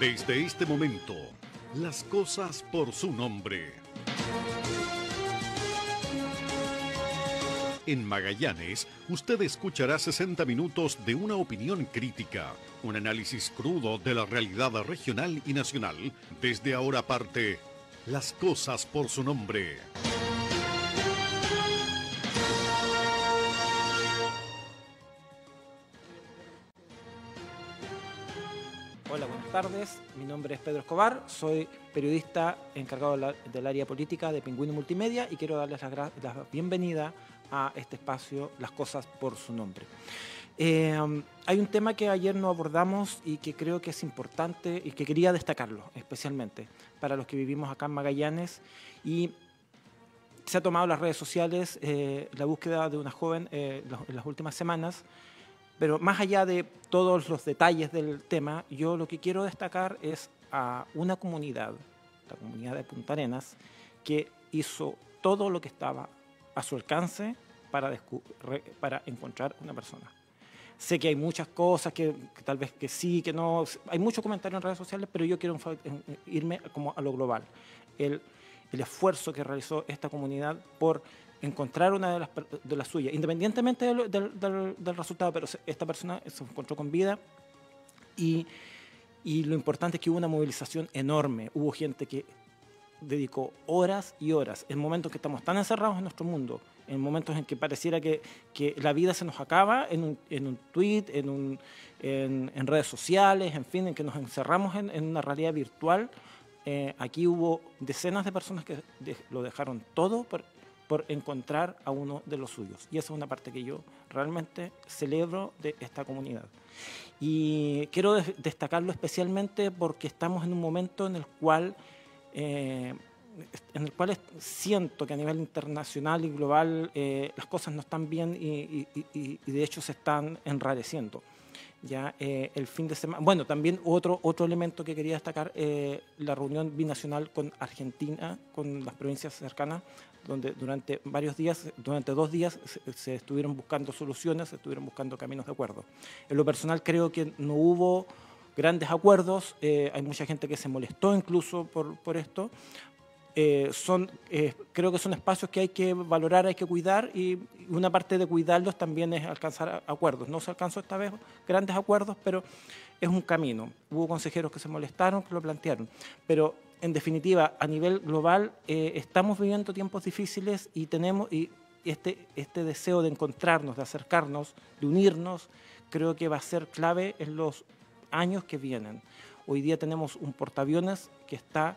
Desde este momento, las cosas por su nombre. En Magallanes, usted escuchará 60 minutos de una opinión crítica, un análisis crudo de la realidad regional y nacional. Desde ahora parte, las cosas por su nombre. tardes. Mi nombre es Pedro Escobar, soy periodista encargado del área política de Pingüino Multimedia y quiero darles la, bienvenida a este espacio Las Cosas por su nombre. Em, hay un tema que ayer no abordamos y que creo que es importante y que quería destacarlo especialmente para los que vivimos acá en Magallanes y se ha tomado las redes sociales eh, la búsqueda de una joven eh, en las últimas semanas pero más allá de todos los detalles del tema, yo lo que quiero destacar es a una comunidad, la comunidad de Punta Arenas, que hizo todo lo que estaba a su alcance para, para encontrar una persona. Sé que hay muchas cosas que, tal vez que sí, que no. Hay muchos comentarios en redes sociales, pero yo quiero irme como a lo global. El, el esfuerzo que realizó esta comunidad por encontrar una de las, de las suyas, independientemente del, del, resultado, pero esta persona se encontró con vida y, y lo importante es que hubo una movilización enorme, hubo gente que dedicó horas y horas, en momentos que estamos tan encerrados en nuestro mundo, en momentos en que pareciera que, que la vida se nos acaba en un, en un tweet, en, un, en, redes sociales, en fin, en que nos encerramos en, una realidad virtual. Eh, aquí hubo decenas de personas que lo dejaron todo por encontrar a uno de los suyos. Y esa es una parte que yo realmente celebro de esta comunidad. Y quiero destacarlo especialmente porque estamos en un momento en el cual... Eh, en el cual siento que a nivel internacional y global eh, las cosas no están bien y, de hecho se están enrareciendo. Ya eh, el fin de semana. Bueno, también otro, otro elemento que quería destacar, la reunión binacional con Argentina, con las provincias cercanas donde durante varios días, durante dos días, se, estuvieron buscando soluciones, se estuvieron buscando caminos de acuerdo. En lo personal creo que no hubo grandes acuerdos, eh, hay mucha gente que se molestó incluso por, por esto. Eh, son, eh, creo que son espacios que hay que valorar, hay que cuidar y una parte de cuidarlos también es alcanzar acuerdos. No se alcanzó esta vez grandes acuerdos, pero es un camino. Hubo consejeros que se molestaron, que lo plantearon, pero en definitiva, a nivel global, eh, estamos viviendo tiempos difíciles y tenemos y este, este deseo de encontrarnos, de acercarnos, de unirnos, creo que va a ser clave en los años que vienen. Hoy día tenemos un portaaviones que está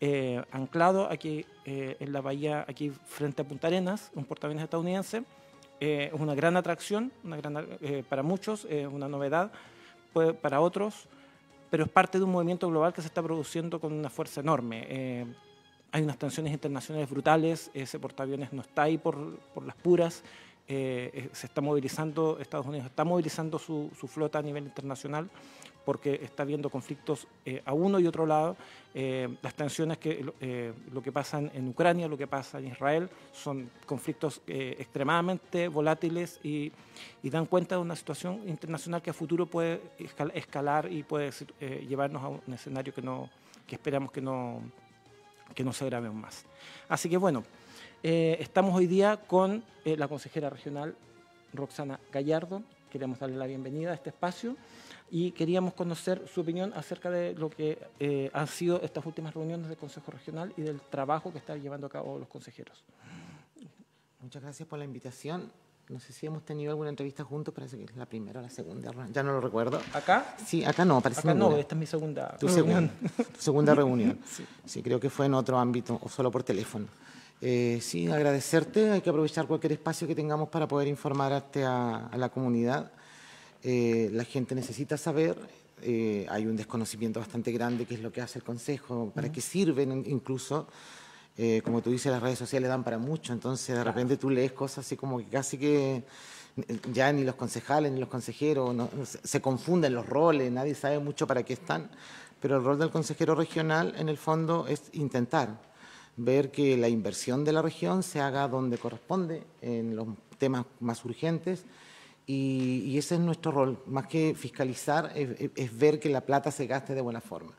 eh, anclado aquí eh, en la bahía, aquí frente a Punta Arenas, un portaaviones estadounidense. Es una gran atracción, una gran, para muchos, es una novedad, pues, para otros pero es parte de un movimiento global que se está produciendo con una fuerza enorme. Eh, hay unas tensiones internacionales brutales, ese portaaviones no está ahí por, por las puras, eh, eh, se está movilizando, Estados Unidos está movilizando su, su flota a nivel internacional porque está viendo conflictos eh, a uno y otro lado. Eh, las tensiones que lo eh, que pasa en Ucrania, lo que pasa en Israel, son conflictos extremadamente volátiles y, dan cuenta de una situación internacional que a futuro puede escalar y puede llevarnos a un escenario que no que esperamos que no que no se más. Así que bueno, estamos hoy día con la consejera regional Roxana Gallardo. Queremos darle la bienvenida a este espacio y queríamos conocer su opinión acerca de lo que eh, han sido estas últimas reuniones del Consejo Regional y del trabajo que están llevando a cabo los consejeros. Muchas gracias por la invitación. No sé si hemos tenido alguna entrevista juntos, parece que es la primera o la segunda, ya no lo recuerdo. ¿Acá? Sí, acá no, parece Acá no, esta es mi segunda tu reunión. Segunda, tu segunda reunión. Sí. creo que fue en otro ámbito, o solo por teléfono. Eh, sí, agradecerte, hay que aprovechar cualquier espacio que tengamos para poder informarte a, a la comunidad eh, la gente necesita saber, eh, hay un desconocimiento bastante grande qué es lo que hace el Consejo, para qué sirven incluso. Eh, como tú dices, las redes sociales dan para mucho, entonces de repente tú lees cosas así como que casi que ya ni los concejales ni los consejeros se confunden los roles, nadie sabe mucho para qué están, pero el rol del consejero regional en el fondo es intentar ver que la inversión de la región se haga donde corresponde, en los temas más urgentes y, ese es nuestro rol, más que fiscalizar, es, ver que la plata se gaste de buena forma.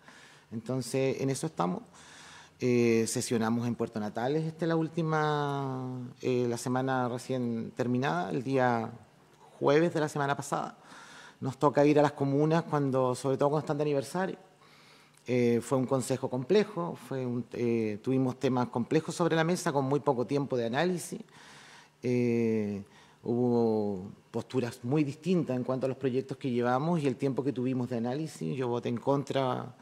Entonces, en eso estamos. Eh, sesionamos en Puerto Natales, esta es la última, eh, la semana recién terminada, el día jueves de la semana pasada. Nos toca ir a las comunas, cuando, sobre todo cuando están de aniversario. Eh, fue un consejo complejo, fue tuvimos temas complejos sobre la mesa con muy poco tiempo de análisis hubo posturas muy distintas en cuanto a los proyectos que llevamos y el tiempo que tuvimos de análisis. Yo voté en contra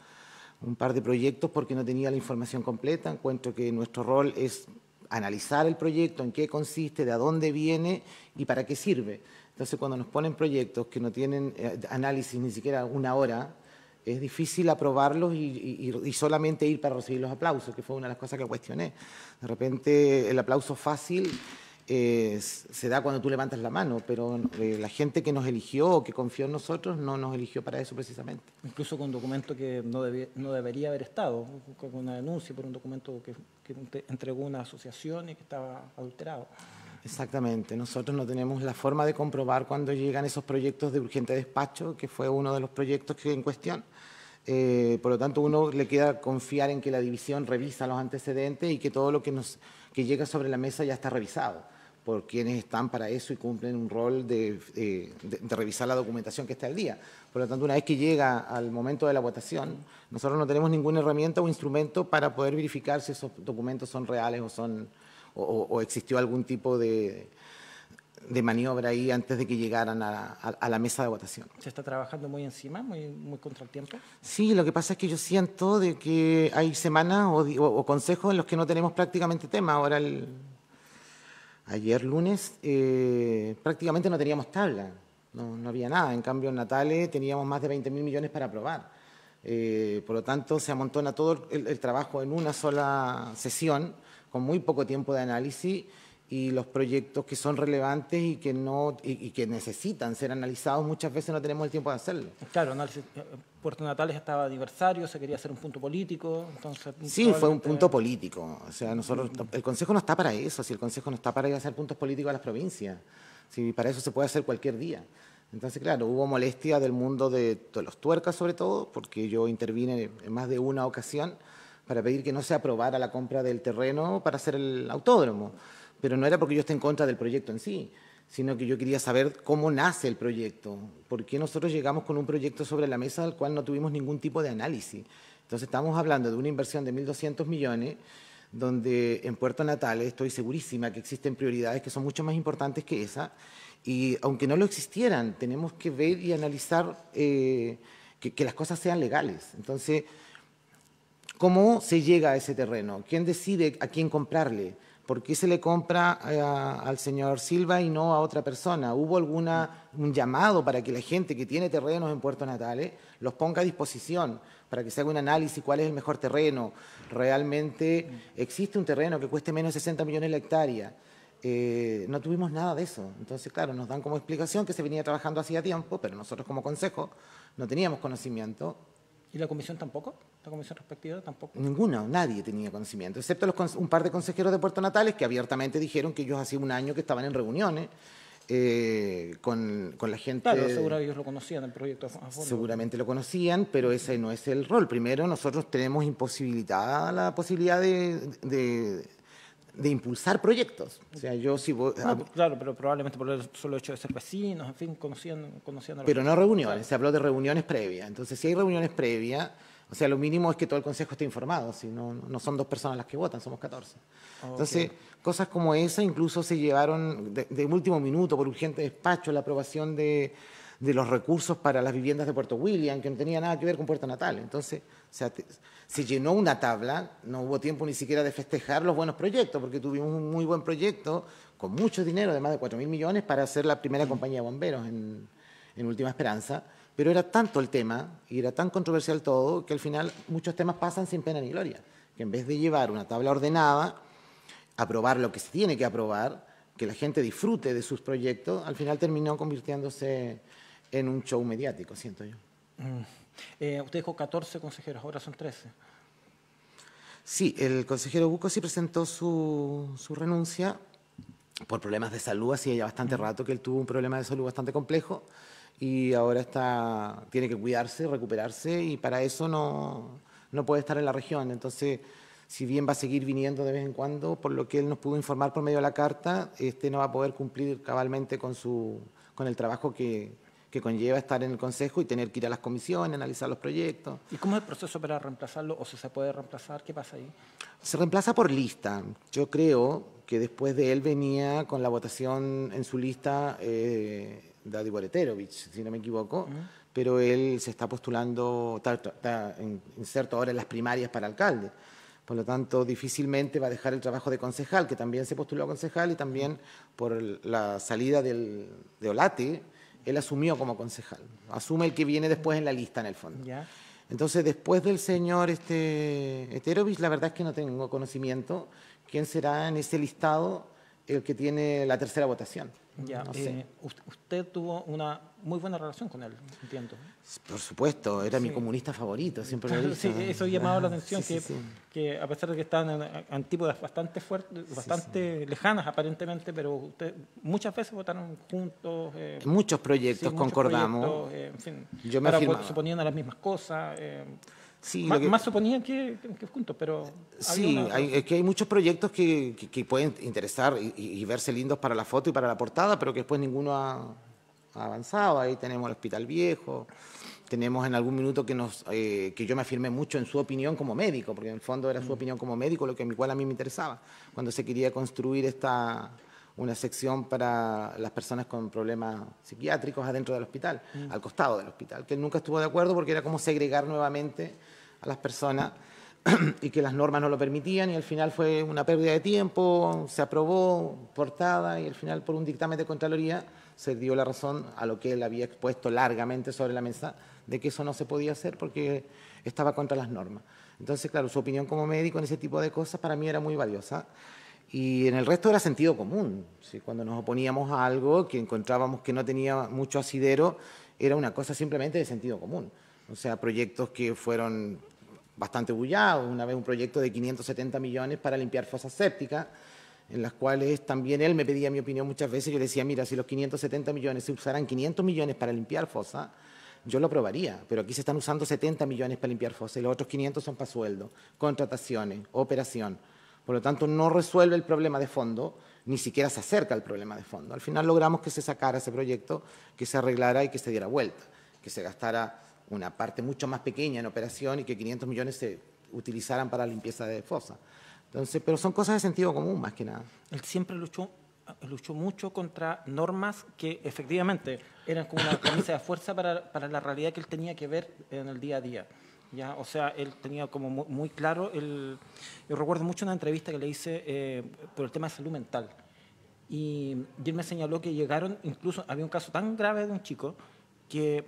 un par de proyectos porque no tenía la información completa. Encuentro que nuestro rol es analizar el proyecto, en qué consiste, de a dónde viene y para qué sirve. Entonces, cuando nos ponen proyectos que no tienen eh, análisis ni siquiera una hora, es difícil aprobarlos y, y, solamente ir para recibir los aplausos, que fue una de las cosas que cuestioné. De repente, el aplauso fácil se da cuando tú levantas la mano, pero eh, la gente que nos eligió, o que confió en nosotros, no nos eligió para eso precisamente. Incluso con un documento que no, debería haber estado, con una denuncia por un documento que, entregó una asociación y que estaba adulterado. Exactamente, nosotros no tenemos la forma de comprobar cuando llegan esos proyectos de urgente despacho, que fue uno de los proyectos que en cuestión. Eh, por lo tanto, uno le queda confiar en que la división revisa los antecedentes y que todo lo que llega sobre la mesa ya está revisado por quienes están para eso y cumplen un rol eh, de, revisar la documentación que está al día. Por lo tanto, una vez que llega al momento de la votación, nosotros no tenemos ninguna herramienta o instrumento para poder verificar si esos documentos son reales o, son, o, existió algún tipo de, maniobra ahí antes de que llegaran a, la mesa de votación. ¿Se está trabajando muy encima, muy, muy contra el tiempo? Sí, lo que pasa es que yo siento de que hay semanas o, o, o consejos en los que no tenemos prácticamente tema. Ahora el, Ayer lunes eh, prácticamente no teníamos tabla, no, no, había nada. En cambio, en Natale teníamos más de 20 mil millones para aprobar. Eh, por lo tanto, se amontona todo el, el, trabajo en una sola sesión, con muy poco tiempo de análisis y los proyectos que son relevantes y que, no, y, que necesitan ser analizados muchas veces no tenemos el tiempo de hacerlo. Claro, eh, Puerto Natales estaba adversario, se quería hacer un punto político, entonces... Sí, fue un punto político. O sea, nosotros, mm. el Consejo no está para eso, si el Consejo no está para ir a hacer puntos políticos a las provincias, si para eso se puede hacer cualquier día. Entonces, claro, hubo molestia del mundo de, de los tuercas sobre todo, porque yo intervine en más de una ocasión para pedir que no se aprobara la compra del terreno para hacer el autódromo pero no era porque yo esté en contra del proyecto en sí, sino que yo quería saber cómo nace el proyecto, por qué nosotros llegamos con un proyecto sobre la mesa al cual no tuvimos ningún tipo de análisis. Entonces estamos hablando de una inversión de 1.200 millones, donde en Puerto Natales estoy segurísima que existen prioridades que son mucho más importantes que esa, y aunque no lo existieran, tenemos que ver y analizar eh, que las cosas sean legales. Entonces, ¿cómo se llega a ese terreno? ¿Quién decide a quién comprarle? ¿Por qué se le compra eh, al señor Silva y no a otra persona? ¿Hubo alguna, un llamado para que la gente que tiene terrenos en Puerto Natales los ponga a disposición para que se haga un análisis cuál es el mejor terreno? ¿Realmente existe un terreno que cueste menos de 60 millones de hectáreas? Eh, no tuvimos nada de eso. Entonces, claro, nos dan como explicación que se venía trabajando hacía tiempo, pero nosotros como consejo no teníamos conocimiento. ¿Y la comisión tampoco? la comisión respectiva tampoco. Ninguna, nadie tenía conocimiento, excepto un par de consejeros de Puerto Natales que abiertamente dijeron que ellos hacía un año que estaban en reuniones. Eh, con, la gente. Claro, seguro ellos lo conocían el proyecto a fondo. Seguramente lo conocían, pero ese no es el rol. Primero, nosotros tenemos imposibilitada la posibilidad de, impulsar proyectos. O sea, yo si ah, claro, pero probablemente por el solo hecho de ser vecinos, en fin, conociendo, conociendo Pero no reuniones, se habló de reuniones previas. Entonces, si hay reuniones previas o sea, lo mínimo es que todo el Consejo esté informado, si no, no son dos personas las que votan, somos 14. Entonces, cosas como esa incluso se llevaron de, último minuto por urgente despacho la aprobación de, los recursos para las viviendas de Puerto William, que no tenía nada que ver con Puerto Natal. Entonces, o sea, se llenó una tabla, no hubo tiempo ni siquiera de festejar los buenos proyectos, porque tuvimos un muy buen proyecto con mucho dinero, de más de 4 mil millones, para hacer la primera mm. compañía de bomberos en Última Esperanza pero era tanto el tema y era tan controversial todo que al final muchos temas pasan sin pena ni gloria. Que en vez de llevar una tabla ordenada, aprobar lo que se tiene que aprobar, que la gente disfrute de sus proyectos, al final terminó convirtiéndose en un show mediático, siento yo. Mm. Eh, usted dijo 14 consejeros, ahora son 13. Sí, el consejero Buco sí presentó su, su renuncia por problemas de salud, hacía ya bastante rato que él tuvo un problema de salud bastante complejo y ahora está, tiene que cuidarse, recuperarse y para eso no, no puede estar en la región. Entonces, si bien va a seguir viniendo de vez en cuando, por lo que él nos pudo informar por medio de la carta, este no va a poder cumplir cabalmente con, su, con el trabajo que, que conlleva estar en el Consejo y tener que ir a las comisiones, analizar los proyectos. ¿Y cómo es el proceso para reemplazarlo o si se puede reemplazar? ¿Qué pasa ahí? Se reemplaza por lista. Yo creo que después de él venía con la votación en su lista eh, Daddy Eterovich, si no me equivoco, pero él se está postulando, está, inserto ahora en las primarias para alcalde. Por lo tanto, difícilmente va a dejar el trabajo de concejal, que también se postuló a concejal y también por la salida de Olati, él asumió como concejal. Asume el que viene después en la lista, en el fondo. Entonces, después del señor este, Eterovich, la verdad es que no tengo conocimiento quién será en ese listado el que tiene la tercera votación. Ya, eh, usted tuvo una muy buena relación con él, entiendo. Por supuesto, era mi comunista favorito, siempre lo eso llamaba la atención, que, a pesar de que estaban en antípodas bastante fuertes, bastante lejanas aparentemente, pero usted, muchas veces votaron juntos. Eh, muchos proyectos concordamos. Eh, Yo me imagino pues, Suponían las mismas cosas. Sí, más, suponían que, que, juntos, pero... Sí, es que hay muchos proyectos que, que pueden interesar y, verse lindos para la foto y para la portada, pero que después ninguno ha, avanzado. Ahí tenemos el Hospital Viejo, tenemos en algún minuto que, nos, eh, que yo me afirmé mucho en su opinión como médico, porque en el fondo era su mm. opinión como médico lo que a mí me interesaba, cuando se quería construir esta, una sección para las personas con problemas psiquiátricos adentro del hospital, mm. al costado del hospital, que nunca estuvo de acuerdo porque era como segregar nuevamente a las personas y que las normas no lo permitían y al final fue una pérdida de tiempo, se aprobó portada y al final por un dictamen de Contraloría se dio la razón a lo que él había expuesto largamente sobre la mesa de que eso no se podía hacer porque estaba contra las normas. Entonces, claro, su opinión como médico en ese tipo de cosas para mí era muy valiosa. Y en el resto era sentido común. Cuando nos oponíamos a algo que encontrábamos que no tenía mucho asidero, era una cosa simplemente de sentido común. O sea, proyectos que fueron bastante bullados. Una vez un proyecto de 570 millones para limpiar fosas sépticas, en las cuales también él me pedía mi opinión muchas veces. Yo le decía, mira, si los 570 millones se usaran 500 millones para limpiar fosas, yo lo aprobaría, pero aquí se están usando 70 millones para limpiar fosas y los otros 500 son para sueldo, contrataciones, operación. Por lo tanto, no resuelve el problema de fondo, ni siquiera se acerca al problema de fondo. Al final logramos que se sacara ese proyecto, que se arreglara y que se diera vuelta, que se gastara una parte mucho más pequeña en operación y que 500 millones se utilizaran para limpieza de fosa. Entonces, pero son cosas de sentido común más que nada. Él siempre luchó, luchó mucho contra normas que efectivamente eran como una camisa de fuerza para la realidad que él tenía que ver en el día a día. ¿ya? O sea, él tenía como muy, claro, el, yo recuerdo mucho una entrevista que le hice eh, por el tema de salud mental. Y, él me señaló que llegaron, incluso había un caso tan grave de un chico que,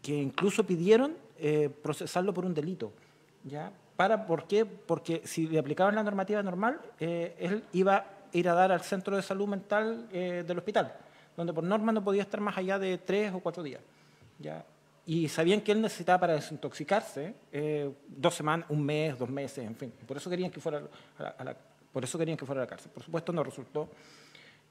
que incluso pidieron eh, procesarlo por un delito. ¿ya? Para, ¿Por qué? Porque si le aplicaban la normativa normal, eh, él iba a ir a dar al centro de salud mental del hospital, donde por norma no podía estar más allá de tres o cuatro días. ¿ya? y sabían que él necesitaba para desintoxicarse eh, dos semanas, un mes, dos meses, en fin. Por eso querían que fuera a la, por eso querían que fuera a la cárcel. Por supuesto no resultó.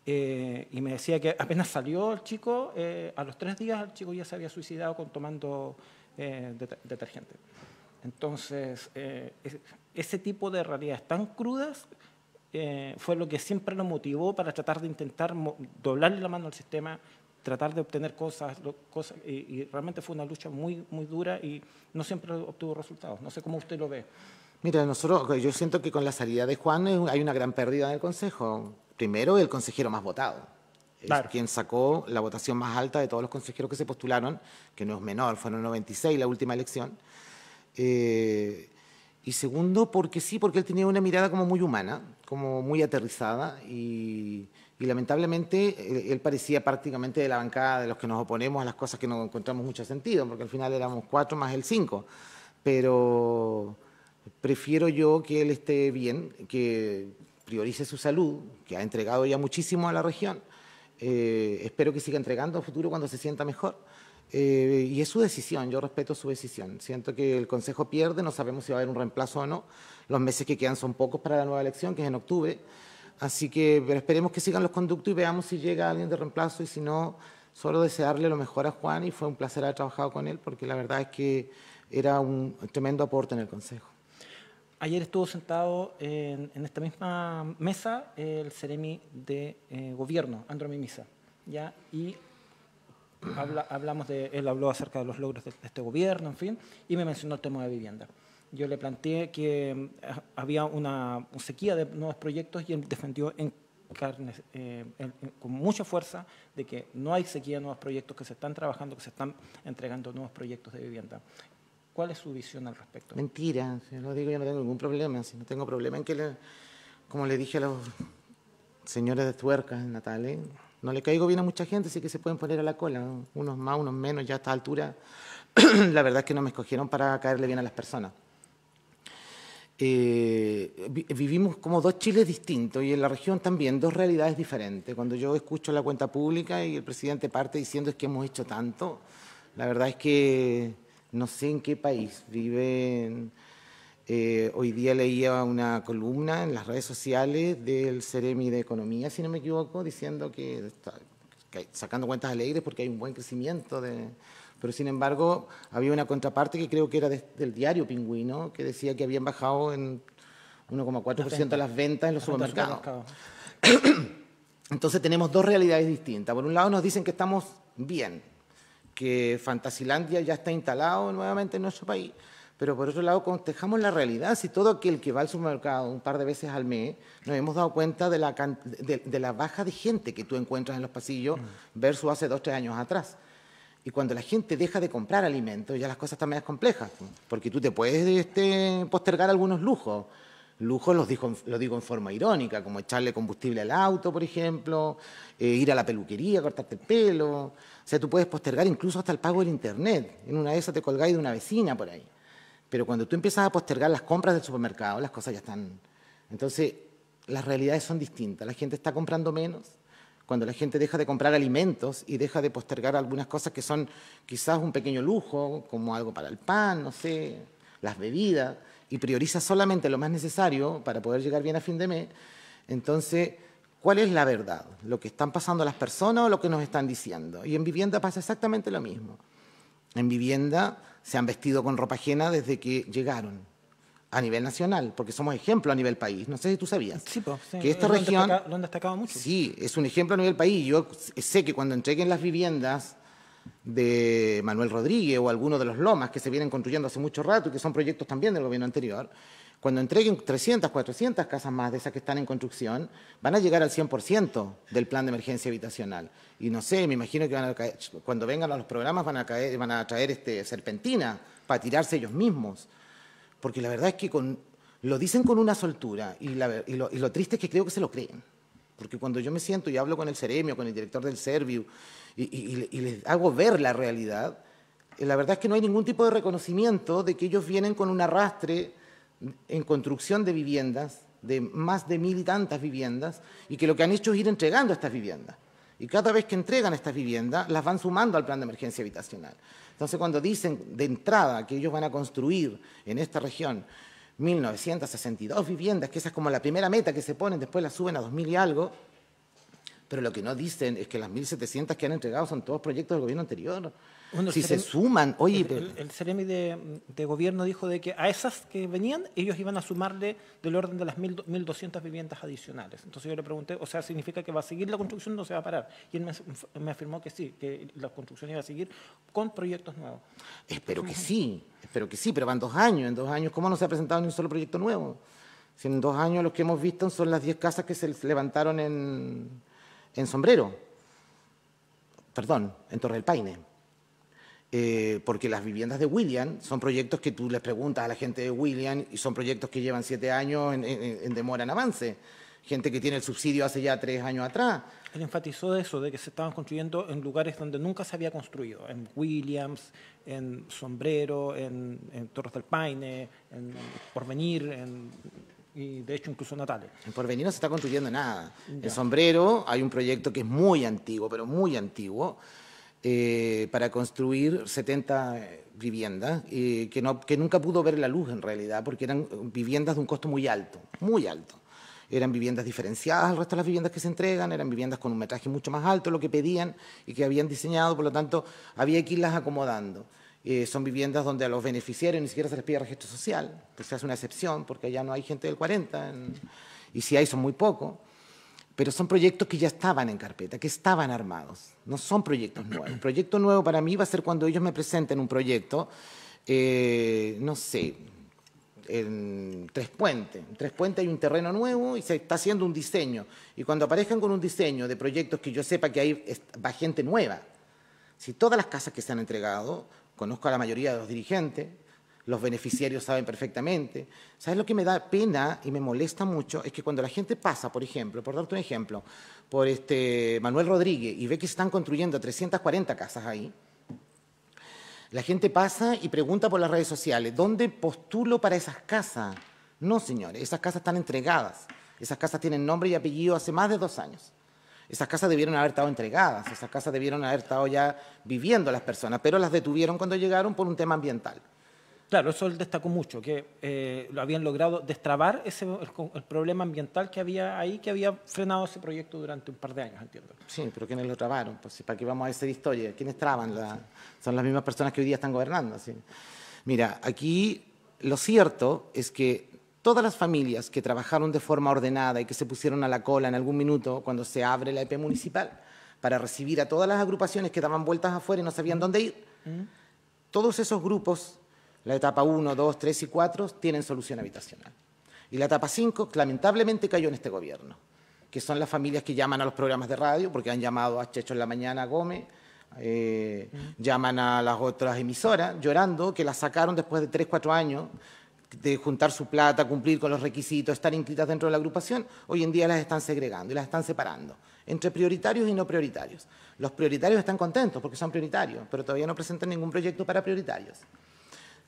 Eh, y me decía que apenas salió el chico, eh, a los tres días el chico ya se había suicidado con tomando detergente. Entonces, ese tipo de realidades tan crudas fue lo que siempre lo motivó para tratar de intentar doblarle la mano al sistema, tratar de obtener cosas, cosas y, realmente fue una lucha muy, muy dura y no siempre obtuvo resultados. No sé cómo usted lo ve. Mira, nosotros, yo siento que con la salida de Juan hay una gran pérdida en el Consejo. Primero, el consejero más votado. quien sacó la votación más alta de todos los consejeros que se postularon, que no es menor, fueron 96 la última elección. Eh, y segundo, porque sí, porque él tenía una mirada como muy humana, como muy aterrizada y y lamentablemente eh, él parecía prácticamente de la bancada de los que nos oponemos a las cosas que no encontramos mucho sentido, porque al final éramos cuatro más el cinco. Pero prefiero yo que él esté bien, que priorice su salud, que ha entregado ya muchísimo a la región. Eh, espero que siga entregando a futuro cuando se sienta mejor. Eh, y es su decisión, yo respeto su decisión. Siento que el Consejo pierde, no sabemos si va a haber un reemplazo o no. Los meses que quedan son pocos para la nueva elección, que es en octubre. Así que esperemos que sigan los conductos y veamos si llega alguien de reemplazo y si no, solo desearle lo mejor a Juan y fue un placer haber trabajado con él porque la verdad es que era un tremendo aporte en el Consejo. Ayer estuvo sentado en, esta misma mesa el Ceremi de eh, Gobierno, Andro Mimisa, ¿ya? y hablamos de, él habló acerca de los logros de este gobierno, en fin, y me mencionó el tema de vivienda yo le planteé que mm, había una sequía de nuevos proyectos y él defendió eh, en con mucha fuerza de que no hay sequía de nuevos proyectos, que se están trabajando, que se están entregando nuevos proyectos de vivienda. ¿Cuál es su visión al respecto? Mentira, yo no digo, yo no tengo ningún problema, si no tengo problema en que, como le dije a los señores de tuercas en Natales, no le caigo bien a mucha gente, así que se pueden poner a la cola, unos más, unos menos, ya a esta altura, la verdad es que no me escogieron para caerle bien a las personas. Eh, vivimos como dos Chiles distintos y en la región también dos realidades diferentes. Cuando yo escucho la cuenta pública y el presidente parte diciendo es que hemos hecho tanto, la verdad es que no sé en qué país viven. Eh, hoy día leía una columna en las redes sociales del Ceremi de Economía, si no me equivoco, diciendo que, está, que sacando cuentas alegres porque hay un buen crecimiento de, pero sin embargo, había una contraparte que creo que era del diario Pingüino, que decía que habían bajado en 1,4% las, ventas en los supermercados. Entonces tenemos dos realidades distintas. Por un lado nos dicen que estamos bien, que Fantasilandia ya está instalado nuevamente en nuestro país, pero por otro lado contejamos la realidad. Si todo aquel que va al supermercado un par de veces al mes, nos hemos dado cuenta de la, la baja de gente que tú encuentras en los pasillos mm. versus hace dos, tres años atrás. Y cuando la gente deja de comprar alimentos, ya las cosas están más complejas, porque tú te puedes este, postergar algunos lujos. Lujos los digo, lo digo en forma irónica, como echarle combustible al auto, por ejemplo, eh, ir a la peluquería, cortarte el pelo. O sea, tú puedes postergar incluso hasta el pago del internet. En una de esas te colgáis de una vecina por ahí. Pero cuando tú empiezas a postergar las compras del supermercado, las cosas ya están... Entonces, las realidades son distintas. La gente está comprando menos, cuando la gente deja de comprar alimentos y deja de postergar algunas cosas que son quizás un pequeño lujo, como algo para el pan, no sé, las bebidas, y prioriza solamente lo más necesario para poder llegar bien a fin de mes, entonces, ¿cuál es la verdad? ¿Lo que están pasando las personas o lo que nos están diciendo? Y en vivienda pasa exactamente lo mismo. En vivienda se han vestido con ropa ajena desde que llegaron a nivel nacional, porque somos ejemplo a nivel país. No sé si tú sabías. que esta región... lo mucho. Sí, es un ejemplo a nivel país. Yo sé que cuando entreguen las viviendas de Manuel Rodríguez o alguno de los lomas que se vienen construyendo hace mucho rato y que son proyectos también del gobierno anterior, cuando entreguen 300, 400 casas más de esas que están en construcción, van a llegar al 100% del plan de emergencia habitacional. Y no sé, me imagino que cuando vengan a los programas van a, caer, van a traer este, serpentina para tirarse ellos mismos porque la verdad es que con, lo dicen con una soltura y, lo, triste es que creo que se lo creen. Porque cuando yo me siento y hablo con el Ceremio, con el director del Serviu, y, y les hago ver la realidad, eh, la verdad es que no hay ningún tipo de reconocimiento de que ellos vienen con un arrastre en construcción de viviendas, de más de mil y tantas viviendas, y que lo que han hecho es ir entregando estas viviendas. Y cada vez que entregan estas viviendas, las van sumando al plan de emergencia habitacional. Entonces, cuando dicen de entrada que ellos van a construir en esta región 1.962 viviendas, que esa es como la primera meta que se ponen, después la suben a 2.000 y algo, pero lo que no dicen es que las 1.700 que han entregado son todos proyectos del gobierno anterior si se suman, oye... El, el, Ceremi de, Gobierno dijo de que a esas que venían, ellos iban a sumarle del orden de las 1.200 viviendas adicionales. Entonces yo le pregunté, o sea, ¿significa que va a seguir la construcción o no se va a parar? Y él me, afirmó que sí, que la construcción iba a seguir con proyectos nuevos. Espero que sí, espero que sí, pero van dos años. En dos años, ¿cómo no se ha presentado ni un solo proyecto nuevo? Si en dos años los que hemos visto son las 10 casas que se levantaron en, en Sombrero. Perdón, en Torre del Paine. Eh, porque las viviendas de William son proyectos que tú les preguntas a la gente de William y son proyectos que llevan siete años en, demora en avance. Gente que tiene el subsidio hace ya tres años atrás. Él enfatizó eso, de que se estaban construyendo en lugares donde nunca se había construido, en Williams, en Sombrero, en, en Torres del Paine, en Porvenir, y de hecho incluso Natales. En Porvenir no se está construyendo nada. En Sombrero hay un proyecto que es muy antiguo, pero muy antiguo, eh, para construir 70 eh, viviendas que, que nunca pudo ver la luz en realidad, porque eran eh, viviendas de un costo muy alto, muy alto. Eran viviendas diferenciadas al resto de las viviendas que se entregan, eran viviendas con un metraje mucho más alto, lo que pedían y que habían diseñado, por lo tanto, había que irlas acomodando. son viviendas donde a los beneficiarios ni siquiera se les pide registro social, pues se hace una excepción, porque ya no hay gente del 40, y si hay son muy pocos pero son proyectos que ya estaban en carpeta, que estaban armados, no son proyectos nuevos. El proyecto nuevo para mí va a ser cuando ellos me presenten un proyecto, eh, no sé, en Tres Puentes. En Tres Puentes hay un terreno nuevo y se está haciendo un diseño. Y cuando aparezcan con un diseño de proyectos que yo sepa que hay va gente nueva, si todas las casas que se han entregado, conozco a la mayoría de los dirigentes, los beneficiarios saben perfectamente. ¿Sabes lo que me da pena y me molesta mucho? Es que cuando la gente pasa, por ejemplo, por darte un ejemplo, por este Manuel Rodríguez y ve que se están construyendo 340 casas ahí, la gente pasa y pregunta por las redes sociales, ¿dónde postulo para esas casas? No, señores, esas casas están entregadas. Esas casas tienen nombre y apellido hace más de dos años. Esas casas debieron haber estado entregadas, esas casas debieron haber estado ya viviendo las personas, pero las detuvieron cuando llegaron por un tema ambiental. Claro, eso él destacó mucho, que eh, lo habían logrado destrabar el, problema ambiental que había ahí, que había frenado ese proyecto durante un par de años, entiendo. Sí, pero ¿quiénes lo trabaron? Pues, ¿Para qué vamos a hacer historia? ¿Quiénes traban? son las mismas personas que hoy día están gobernando. Mira, aquí lo cierto es que todas las familias que trabajaron de forma ordenada y que se pusieron a la cola en algún minuto cuando se abre la EP municipal para recibir a todas las agrupaciones que daban vueltas afuera y no sabían dónde ir, mm. todos esos grupos la etapa 1, 2, 3 y 4 tienen solución habitacional. Y la etapa 5 lamentablemente cayó en este gobierno, que son las familias que llaman a los programas de radio, porque han llamado a Checho en la mañana a Gómez, eh, llaman a las otras emisoras llorando que las sacaron después de 3, 4 años de juntar su plata, cumplir con los requisitos, estar inscritas dentro de la agrupación, hoy en día las están segregando y las están separando entre prioritarios y no prioritarios. Los prioritarios están contentos porque son prioritarios, pero todavía no presentan ningún proyecto para prioritarios.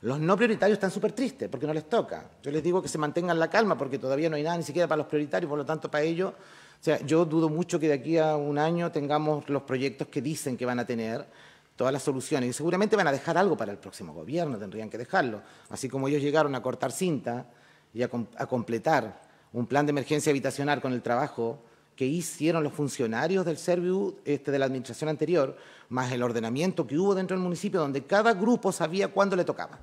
Los no prioritarios están súper tristes porque no les toca. Yo les digo que se mantengan la calma porque todavía no hay nada ni siquiera para los prioritarios, por lo tanto para ellos, o sea, yo dudo mucho que de aquí a un año tengamos los proyectos que dicen que van a tener todas las soluciones y seguramente van a dejar algo para el próximo gobierno, tendrían que dejarlo, así como ellos llegaron a cortar cinta y a, a completar un plan de emergencia habitacional con el trabajo que hicieron los funcionarios del Serviu este, de la administración anterior, más el ordenamiento que hubo dentro del municipio, donde cada grupo sabía cuándo le tocaba.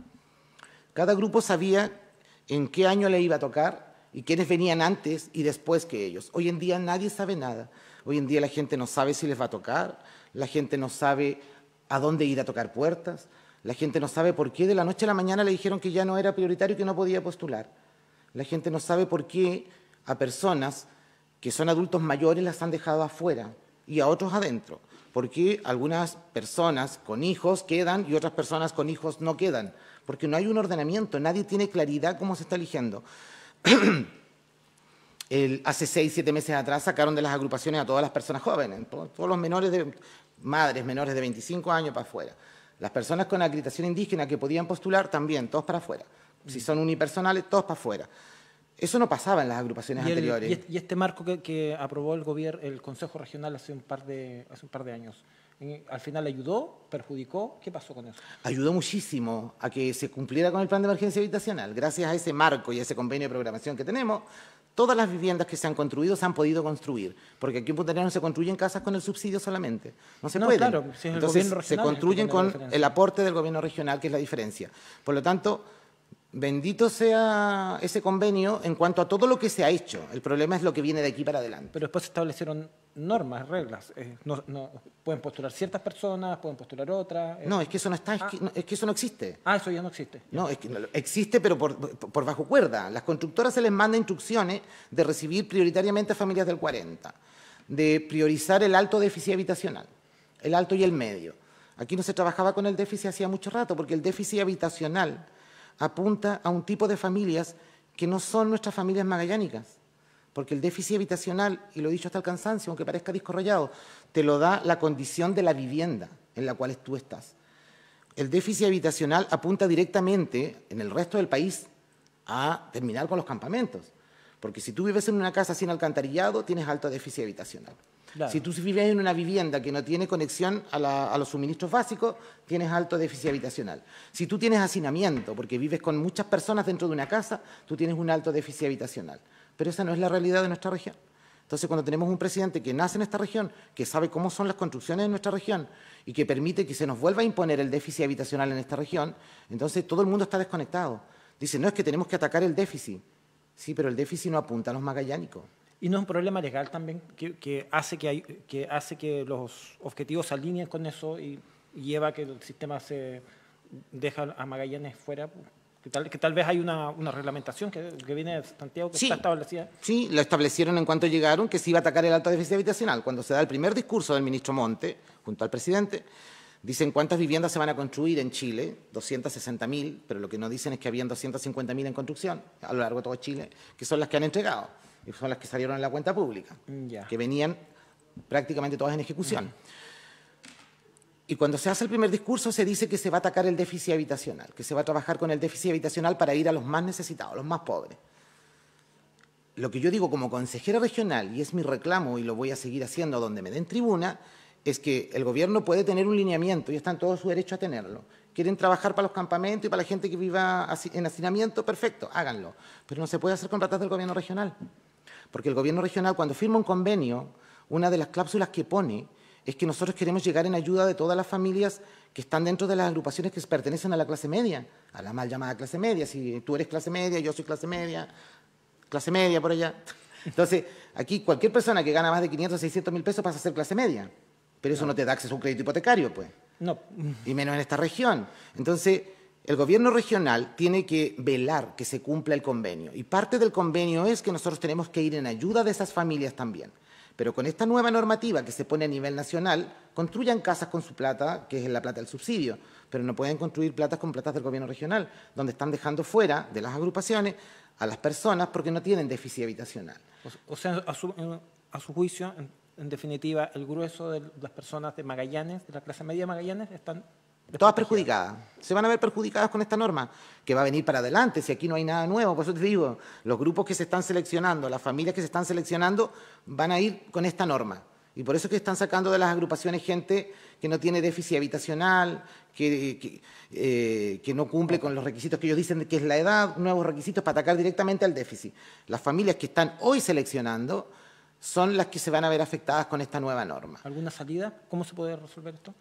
Cada grupo sabía en qué año le iba a tocar y quiénes venían antes y después que ellos. Hoy en día nadie sabe nada. Hoy en día la gente no sabe si les va a tocar, la gente no sabe a dónde ir a tocar puertas, la gente no sabe por qué de la noche a la mañana le dijeron que ya no era prioritario y que no podía postular. La gente no sabe por qué a personas que son adultos mayores las han dejado afuera y a otros adentro, porque algunas personas con hijos quedan y otras personas con hijos no quedan, porque no hay un ordenamiento, nadie tiene claridad cómo se está eligiendo. hace seis, siete meses atrás sacaron de las agrupaciones a todas las personas jóvenes, todos, los menores de madres menores de 25 años para afuera. Las personas con acreditación indígena que podían postular también, todos para afuera. Si mm. son unipersonales, todos para afuera. Eso no pasaba en las agrupaciones anteriores. Y este marco que, aprobó el gobierno, el Consejo Regional hace un par de, hace un par de años, al final ayudó, perjudicó, ¿qué pasó con eso? Ayudó muchísimo a que se cumpliera con el plan de emergencia habitacional. Gracias a ese marco y a ese convenio de programación que tenemos, todas las viviendas que se han construido se han podido construir, porque aquí en Punta no se construyen casas con el subsidio solamente, no se no, Claro, Entonces, se construyen con el aporte del gobierno regional, que es la diferencia. Por lo tanto, Bendito sea ese convenio en cuanto a todo lo que se ha hecho. El problema es lo que viene de aquí para adelante. Pero después se establecieron normas, reglas. Eh, no, pueden postular ciertas personas, pueden postular otras. Eh. No, es que eso no está, ah. es, que, eso no existe. Ah, eso ya no existe. No, existe, pero por, bajo cuerda. Las constructoras se les manda instrucciones de recibir prioritariamente a familias del 40, de priorizar el alto déficit habitacional, el alto y el medio. Aquí no se trabajaba con el déficit hacía mucho rato, porque el déficit habitacional apunta a un tipo de familias que no son nuestras familias magallánicas, porque el déficit habitacional, y lo he dicho hasta el cansancio, aunque parezca discorrollado, te lo da la condición de la vivienda en la cual tú estás. El déficit habitacional apunta directamente en el resto del país a terminar con los campamentos, porque si tú vives en una casa sin alcantarillado, tienes alto déficit habitacional. Si tú vives en una vivienda que no tiene conexión a, los suministros básicos, tienes alto déficit habitacional. Si tú tienes hacinamiento, porque vives con muchas personas dentro de una casa, tú tienes un alto déficit habitacional. Pero esa no es la realidad de nuestra región. Entonces, cuando tenemos un presidente que nace en esta región, que sabe cómo son las construcciones en nuestra región y que permite que se nos vuelva a imponer el déficit habitacional en esta región, entonces todo el mundo está desconectado. Dice, no, es que tenemos que atacar el déficit. Sí, pero el déficit no apunta a los magallánicos y no es un problema legal también que, hace, que, los objetivos se alineen con eso y, lleva a que el sistema se deja a Magallanes fuera. Pues, que tal, vez hay una, reglamentación que, viene de Santiago que está establecida. Sí, lo establecieron en cuanto llegaron que se iba a atacar el alto déficit habitacional. Cuando se da el primer discurso del ministro Monte, junto al presidente, Dicen cuántas viviendas se van a construir en Chile, 260.000, pero lo que no dicen es que habían 250.000 en construcción a lo largo de todo Chile, que son las que han entregado y son las que salieron en la cuenta pública, mm, que venían prácticamente todas en ejecución. Y cuando se hace el primer discurso se dice que se va a atacar el déficit habitacional, que se va a trabajar con el déficit habitacional para ir a los más necesitados, los más pobres. Lo que yo digo como consejero regional, y es mi reclamo y lo voy a seguir haciendo donde me den tribuna, es que el gobierno puede tener un lineamiento y están todos todo su derecho a tenerlo. ¿Quieren trabajar para los campamentos y para la gente que viva en hacinamiento? Perfecto, háganlo. Pero no se puede hacer con ratas del gobierno regional. Porque el gobierno regional, cuando firma un convenio, una de las cláusulas que pone es que nosotros queremos llegar en ayuda de todas las familias que están dentro de las agrupaciones que pertenecen a la clase media, a la mal llamada clase media. Si tú eres clase media, yo soy clase media, clase media por allá. Entonces, aquí cualquier persona que gana más de 500, o 600 mil pesos pasa a ser clase media. Pero eso no. no te da acceso a un crédito hipotecario, pues. No. Y menos en esta región. Entonces, el gobierno regional tiene que velar que se cumpla el convenio y parte del convenio es que nosotros tenemos que ir en ayuda de esas familias también. Pero con esta nueva normativa que se pone a nivel nacional, construyan casas con su plata, que es la plata del subsidio, pero no pueden construir platas con platas del gobierno regional, donde están dejando fuera de las agrupaciones a las personas porque no tienen déficit habitacional. O sea, a su, juicio, en, en definitiva, el grueso de las personas de Magallanes, de la clase media de Magallanes, están todas perjudicadas. Se van a ver perjudicadas con esta norma, que va a venir para adelante, si aquí no hay nada nuevo. Por eso te digo, los grupos que se están seleccionando, las familias que se están seleccionando, van a ir con esta norma. Y por eso es que están sacando de las agrupaciones gente que no tiene déficit habitacional, que, que, eh, no cumple con los requisitos que ellos dicen que es la edad, nuevos requisitos para atacar directamente al déficit. Las familias que están hoy seleccionando son las que se van a ver afectadas con esta nueva norma. ¿Alguna salida? ¿Cómo se puede resolver esto?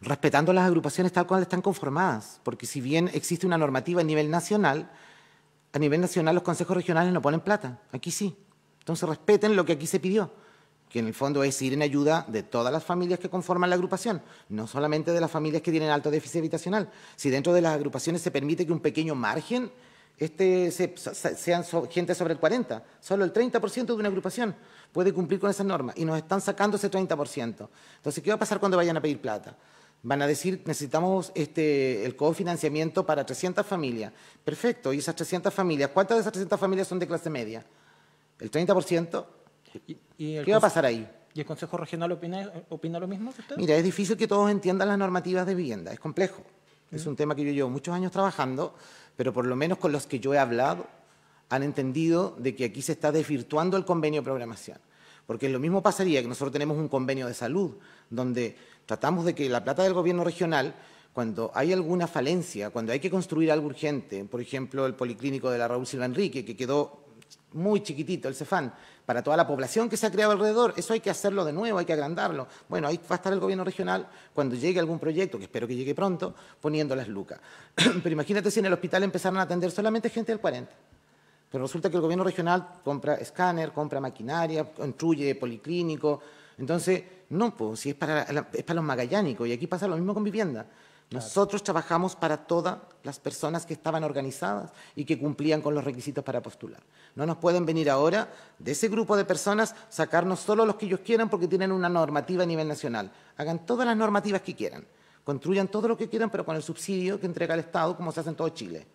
respetando las agrupaciones tal cual están conformadas, porque si bien existe una normativa a nivel nacional, a nivel nacional los consejos regionales no ponen plata, aquí sí. Entonces respeten lo que aquí se pidió, que en el fondo es ir en ayuda de todas las familias que conforman la agrupación, no solamente de las familias que tienen alto déficit habitacional. Si dentro de las agrupaciones se permite que un pequeño margen este, sean gente sobre el 40. Solo el 30% de una agrupación puede cumplir con esas normas y nos están sacando ese 30%. Entonces, ¿qué va a pasar cuando vayan a pedir plata? van a decir, necesitamos este, el cofinanciamiento para 300 familias. Perfecto, y esas 300 familias, ¿cuántas de esas 300 familias son de clase media? ¿El 30%? ¿Y, ¿Qué va a pasar ahí? ¿Y el Consejo Regional opina, opina lo mismo que Mira, es difícil que todos entiendan las normativas de vivienda, es complejo. Es un tema que yo llevo muchos años trabajando, pero por lo menos con los que yo he hablado han entendido de que aquí se está desvirtuando el convenio de programación. Porque lo mismo pasaría que nosotros tenemos un convenio de salud, donde Tratamos de que la plata del gobierno regional, cuando hay alguna falencia, cuando hay que construir algo urgente, por ejemplo, el policlínico de la Raúl Silva Enrique, que quedó muy chiquitito el Cefán, para toda la población que se ha creado alrededor, eso hay que hacerlo de nuevo, hay que agrandarlo. Bueno, ahí va a estar el gobierno regional cuando llegue algún proyecto, que espero que llegue pronto, poniendo las lucas. Pero imagínate si en el hospital empezaron a atender solamente gente del 40. Pero resulta que el gobierno regional compra escáner, compra maquinaria, construye policlínico. Entonces, no, pues si es para, es para los magallánicos y aquí pasa lo mismo con vivienda. Nosotros trabajamos para todas las personas que estaban organizadas y que cumplían con los requisitos para postular. No nos pueden venir ahora de ese grupo de personas sacarnos solo los que ellos quieran porque tienen una normativa a nivel nacional. Hagan todas las normativas que quieran, construyan todo lo que quieran, pero con el subsidio que entrega el Estado, como se hace en todo Chile,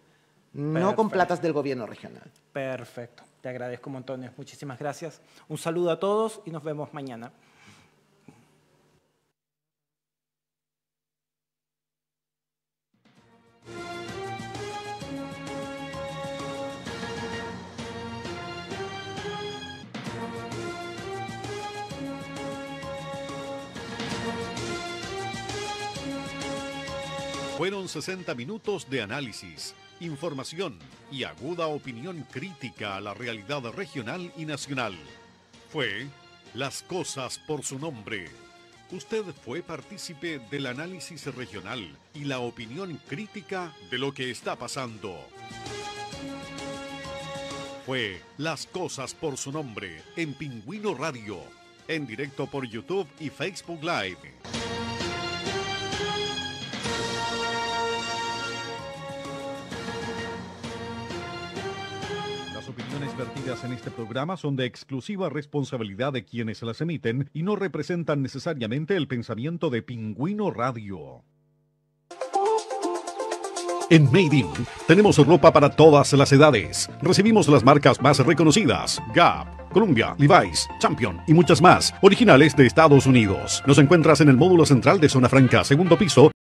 no con platas del gobierno regional. Perfecto, te agradezco montones, muchísimas gracias. Un saludo a todos y nos vemos mañana. Fueron 60 minutos de análisis, información y aguda opinión crítica a la realidad regional y nacional. Fue Las Cosas por su nombre Usted fue partícipe del análisis regional y la opinión crítica de lo que está pasando. Fue Las Cosas por su nombre en Pingüino Radio, en directo por YouTube y Facebook Live. en este programa son de exclusiva responsabilidad de quienes las emiten y no representan necesariamente el pensamiento de Pingüino Radio. En Made In tenemos ropa para todas las edades. Recibimos las marcas más reconocidas: Gap. Columbia, Levi's, Champion y muchas más, originales de Estados Unidos. Nos encuentras en el módulo central de Zona Franca, segundo piso,